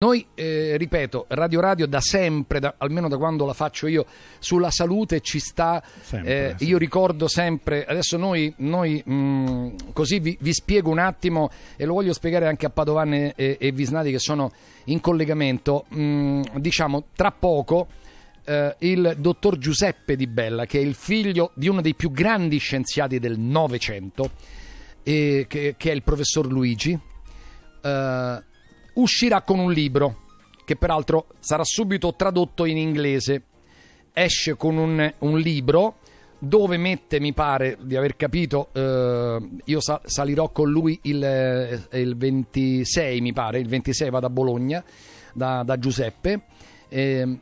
Noi, eh, ripeto, Radio Radio da sempre, da, almeno da quando la faccio io, sulla salute ci sta. Sempre, eh, sì. Io ricordo sempre, adesso noi, noi mh, mm, così vi, vi, spiego un attimo e lo voglio spiegare anche a Padovan e, e Visnati che sono in collegamento. Mh, mm, diciamo, tra poco eh, il dottor Giuseppe Di Bella, che è il figlio di uno dei più grandi scienziati del Novecento, che, che è il professor Luigi. Uh, uscirà con un libro, che peraltro sarà subito tradotto in inglese. Esce con un, un libro dove mette, mi pare di aver capito, eh, io sa- salirò con lui il, eh, il, 26, mi pare, il 26 vado a Bologna da, da Giuseppe. Eh,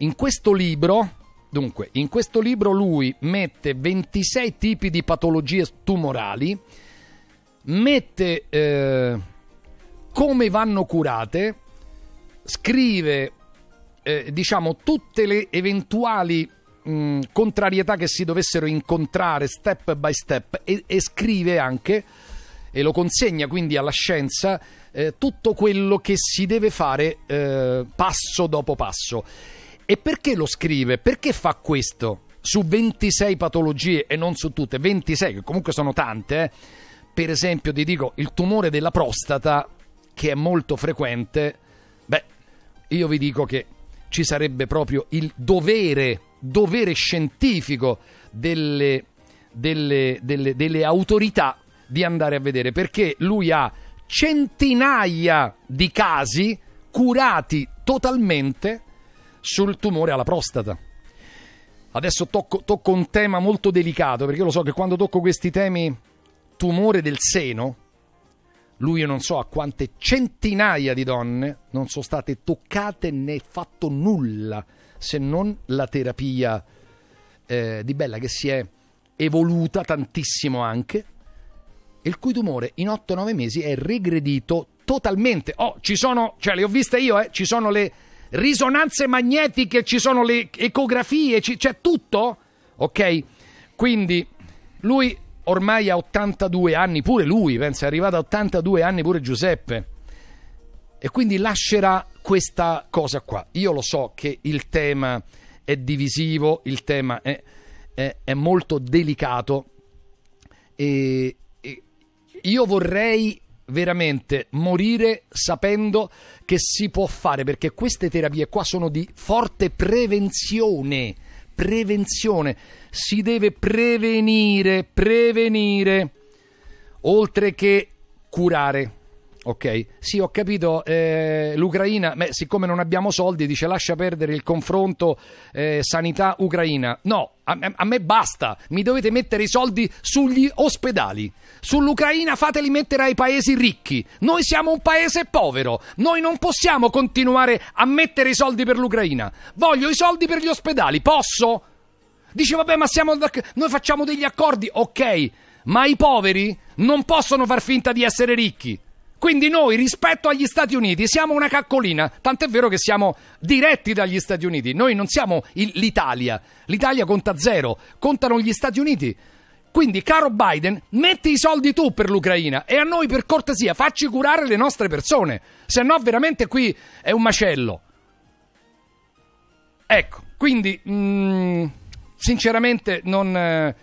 in questo libro, dunque, in questo libro lui mette 26 tipi di patologie tumorali, mette... Eh, come vanno curate, scrive eh, diciamo tutte le eventuali mh, contrarietà che si dovessero incontrare step by step e, e scrive anche e lo consegna quindi alla scienza eh, tutto quello che si deve fare eh, passo dopo passo. E perché lo scrive? Perché fa questo? Su 26 patologie e non su tutte, 26 che comunque sono tante, eh. per esempio ti dico il tumore della prostata che è molto frequente, beh, io vi dico che ci sarebbe proprio il dovere, dovere scientifico delle, delle, delle, delle autorità di andare a vedere, perché lui ha centinaia di casi curati totalmente sul tumore alla prostata. Adesso tocco, tocco, un tema molto delicato, perché io lo so che quando tocco questi temi, tumore del seno, lui io non so a quante centinaia di donne non sono state toccate né fatto nulla se non la terapia eh, di Bella che si è evoluta tantissimo anche il cui tumore in 8-9 mesi è regredito totalmente. Oh, ci sono, cioè le ho viste io, eh, ci sono le risonanze magnetiche, ci sono le ecografie, c'è tutto. Ok, quindi lui ormai ha 82 anni, pure lui, pensa, è arrivato a 82 anni pure Giuseppe. E quindi lascerà questa cosa qua. Io lo so che il tema è divisivo, il tema è, è, è molto delicato. E, e io vorrei veramente morire sapendo che si può fare, perché queste terapie qua sono di forte prevenzione prevenzione. Si deve prevenire, prevenire, oltre che curare. Ok, sì, ho capito. Eh, L'Ucraina, beh, siccome non abbiamo soldi, dice lascia perdere il confronto eh, sanità ucraina. No, a, a, me basta. Mi dovete mettere i soldi sugli ospedali. Sull'Ucraina fateli mettere ai paesi ricchi. Noi siamo un paese povero. Noi non possiamo continuare a mettere i soldi per l'Ucraina. Voglio i soldi per gli ospedali. Posso? Dice, vabbè, ma siamo noi facciamo degli accordi. Ok, ma i poveri non possono far finta di essere ricchi. Quindi noi rispetto agli Stati Uniti siamo una caccolina, tant'è vero che siamo diretti dagli Stati Uniti, noi non siamo il, l'Italia, l'Italia conta zero, contano gli Stati Uniti. Quindi, caro Biden, metti i soldi tu per l'Ucraina e a noi per cortesia facci curare le nostre persone, se no veramente qui è un macello. Ecco, quindi, mh, mm, sinceramente non... Eh,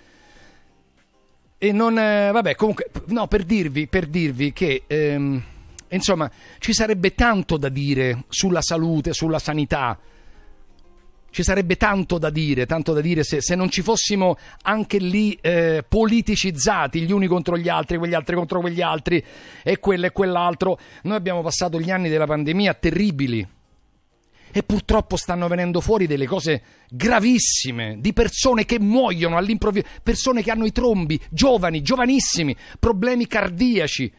e non... Eh, vabbè, comunque... No, per dirvi, per dirvi che... Ehm, insomma, ci sarebbe tanto da dire sulla salute, sulla sanità. Ci sarebbe tanto da dire, tanto da dire se, se non ci fossimo anche lì eh, politicizzati gli uni contro gli altri, quegli altri contro quegli altri e quello e quell'altro. Noi abbiamo passato gli anni della pandemia terribili, e purtroppo stanno venendo fuori delle cose gravissime di persone che muoiono all'improvviso, persone che hanno i trombi, giovani, giovanissimi, problemi cardiaci.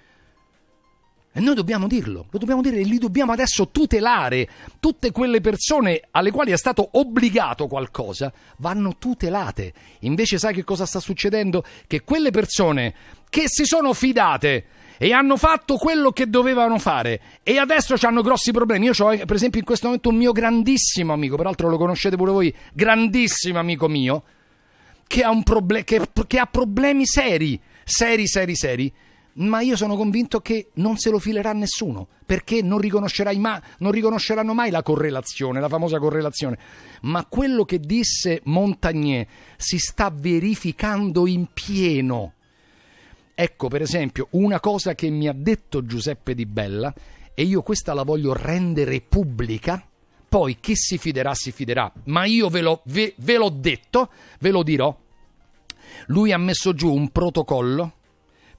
E noi dobbiamo dirlo, lo dobbiamo dire e li dobbiamo adesso tutelare. Tutte quelle persone alle quali è stato obbligato qualcosa vanno tutelate. Invece sai che cosa sta succedendo? Che quelle persone che si sono fidate e hanno fatto quello che dovevano fare e adesso hanno grossi problemi. Io ho per esempio in questo momento un mio grandissimo amico, peraltro lo conoscete pure voi, grandissimo amico mio, che ha, proble- che, che ha problemi seri, seri, seri, seri ma io sono convinto che non se lo filerà nessuno, perché non, ma, non, riconosceranno mai la correlazione, la famosa correlazione. Ma quello che disse Montagnier si sta verificando in pieno. Ecco per esempio una cosa che mi ha detto Giuseppe Di Bella e io questa la voglio rendere pubblica. Poi chi si fiderà si fiderà, ma io ve, lo, ve, ve l'ho detto, ve lo dirò. Lui ha messo giù un protocollo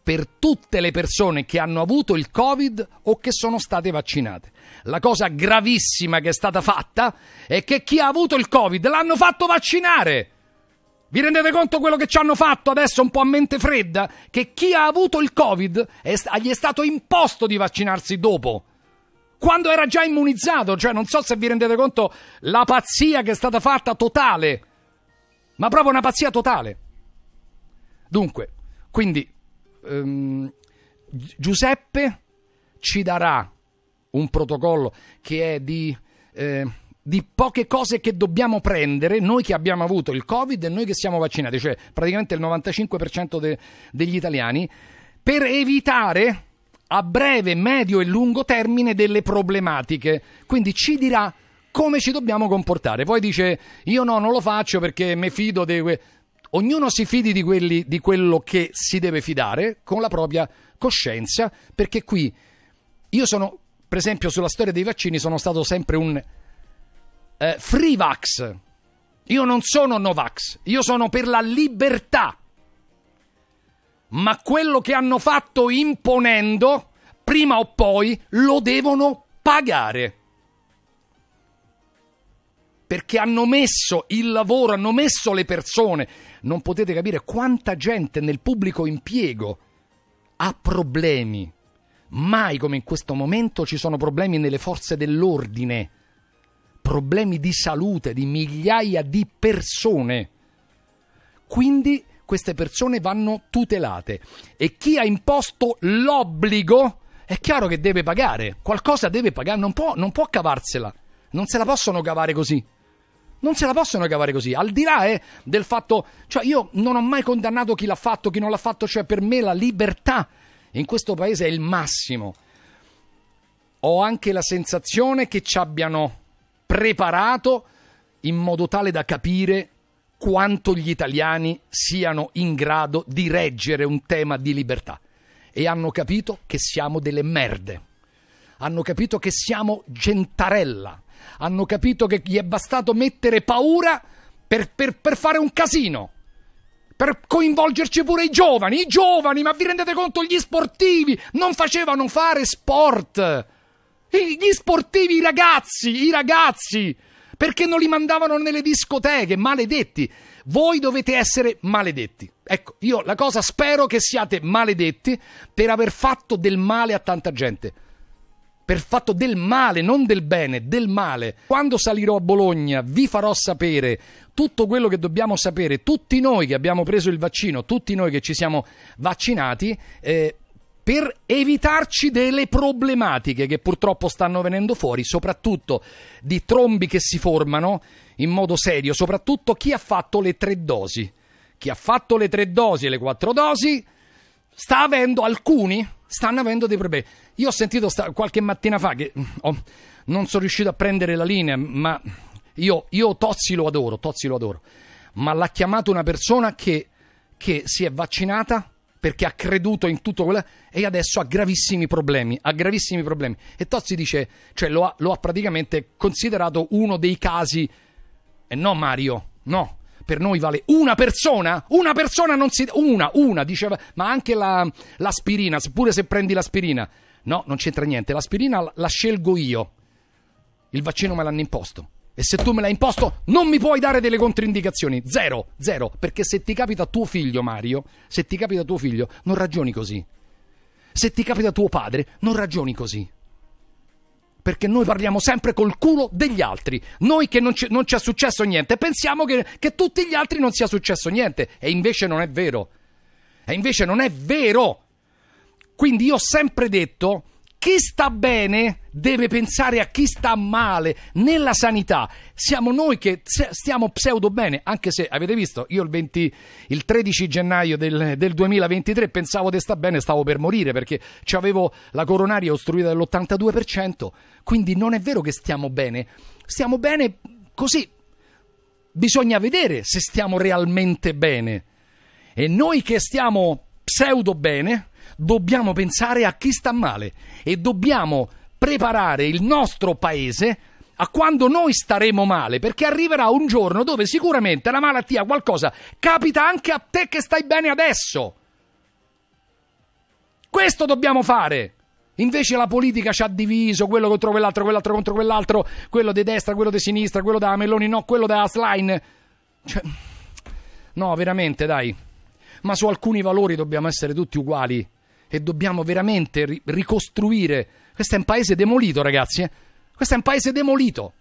per tutte le persone che hanno avuto il Covid o che sono state vaccinate. La cosa gravissima che è stata fatta è che chi ha avuto il Covid l'hanno fatto vaccinare. Vi rendete conto quello che ci hanno fatto adesso un po' a mente fredda? Che chi ha avuto il Covid è, gli è stato imposto di vaccinarsi dopo. Quando era già immunizzato, cioè non so se vi rendete conto la pazzia che è stata fatta totale, ma proprio una pazzia totale. Dunque, quindi ehm, Giuseppe ci darà un protocollo che è di... Eh, di poche cose che dobbiamo prendere noi che abbiamo avuto il Covid e noi che siamo vaccinati, cioè praticamente il 95% de- degli italiani, per evitare a breve, medio e lungo termine delle problematiche. Quindi ci dirà come ci dobbiamo comportare. Poi dice io no, non lo faccio perché mi fido di... Que-". Ognuno si fidi di, quelli, di quello che si deve fidare con la propria coscienza, perché qui io sono, per esempio, sulla storia dei vaccini sono stato sempre un eh, free vax. Io non sono Novax, io sono per la libertà. Ma quello che hanno fatto imponendo, prima o poi, lo devono pagare. Perché hanno messo il lavoro, hanno messo le persone. Non potete capire quanta gente nel pubblico impiego ha problemi. Mai come in questo momento ci sono problemi nelle forze dell'ordine problemi di salute di migliaia di persone. Quindi queste persone vanno tutelate e chi ha imposto l'obbligo è chiaro che deve pagare, qualcosa deve pagare, non può, non può cavarsela, non se la possono cavare così. Non se la possono cavare così, al di là eh, del fatto, cioè io non ho mai condannato chi l'ha fatto, chi non l'ha fatto, cioè per me la libertà in questo paese è il massimo. Ho anche la sensazione che ci abbiano preparato in modo tale da capire quanto gli italiani siano in grado di reggere un tema di libertà e hanno capito che siamo delle merde, hanno capito che siamo gentarella, hanno capito che gli è bastato mettere paura per, per, per fare un casino per coinvolgerci pure i giovani. I giovani, ma vi rendete conto? Gli sportivi non facevano fare sport. Gli sportivi, i ragazzi, i ragazzi, perché non li mandavano nelle discoteche, maledetti. Voi dovete essere maledetti. Ecco, io la cosa spero che siate maledetti per aver fatto del male a tanta gente. Per fatto del male, non del bene, del male. Quando salirò a Bologna vi farò sapere tutto quello che dobbiamo sapere, tutti noi che abbiamo preso il vaccino, tutti noi che ci siamo vaccinati, eh, per evitarci delle problematiche che purtroppo stanno venendo fuori, soprattutto di trombi che si formano in modo serio, soprattutto chi ha fatto le tre dosi. Chi ha fatto le tre dosi e le quattro dosi sta avendo, alcuni stanno avendo dei problemi. Io ho sentito sta, qualche mattina fa che oh, non sono riuscito a prendere la linea, ma io, io Tozzi lo adoro, Tozzi lo adoro, ma l'ha chiamato una persona che, che si è vaccinata perché ha creduto in tutto quello e adesso ha gravissimi problemi, ha gravissimi problemi. E Tozzi dice, cioè lo ha, lo ha praticamente considerato uno dei casi, e no Mario, no, per noi vale una persona, una persona non si... una, una, diceva, ma anche la, l'aspirina, pure se prendi l'aspirina. No, non c'entra niente, l'aspirina la scelgo io, il vaccino me l'hanno imposto. E se tu me l'hai imposto, non mi puoi dare delle controindicazioni. Zero, zero. Perché se ti capita tuo figlio, Mario, se ti capita tuo figlio, non ragioni così. Se ti capita tuo padre, non ragioni così. Perché noi parliamo sempre col culo degli altri. Noi che non ci, non ci è successo niente, pensiamo che, che tutti gli altri non sia successo niente. E invece non è vero. E invece non è vero. Quindi io ho sempre detto chi sta bene deve pensare a chi sta male nella sanità. Siamo noi che stiamo pseudo bene, anche se avete visto, io il, 20, il 13 gennaio del, del, 2023 pensavo di sta bene, stavo per morire perché avevo la coronaria ostruita dell'82%, quindi non è vero che stiamo bene, stiamo bene così. Bisogna vedere se stiamo realmente bene. E noi che stiamo pseudo bene, dobbiamo pensare a chi sta male e dobbiamo preparare il nostro paese a quando noi staremo male, perché arriverà un giorno dove sicuramente la malattia, qualcosa, capita anche a te che stai bene adesso. Questo dobbiamo fare. Invece la politica ci ha diviso quello contro quell'altro, quell'altro contro quell'altro, quello di destra, quello di sinistra, quello da Meloni, no, quello da Asline. Cioè, no, veramente, dai. Ma su alcuni valori dobbiamo essere tutti uguali e dobbiamo veramente ricostruire. Questo è un paese demolito, ragazzi. Eh? Questo è un paese demolito.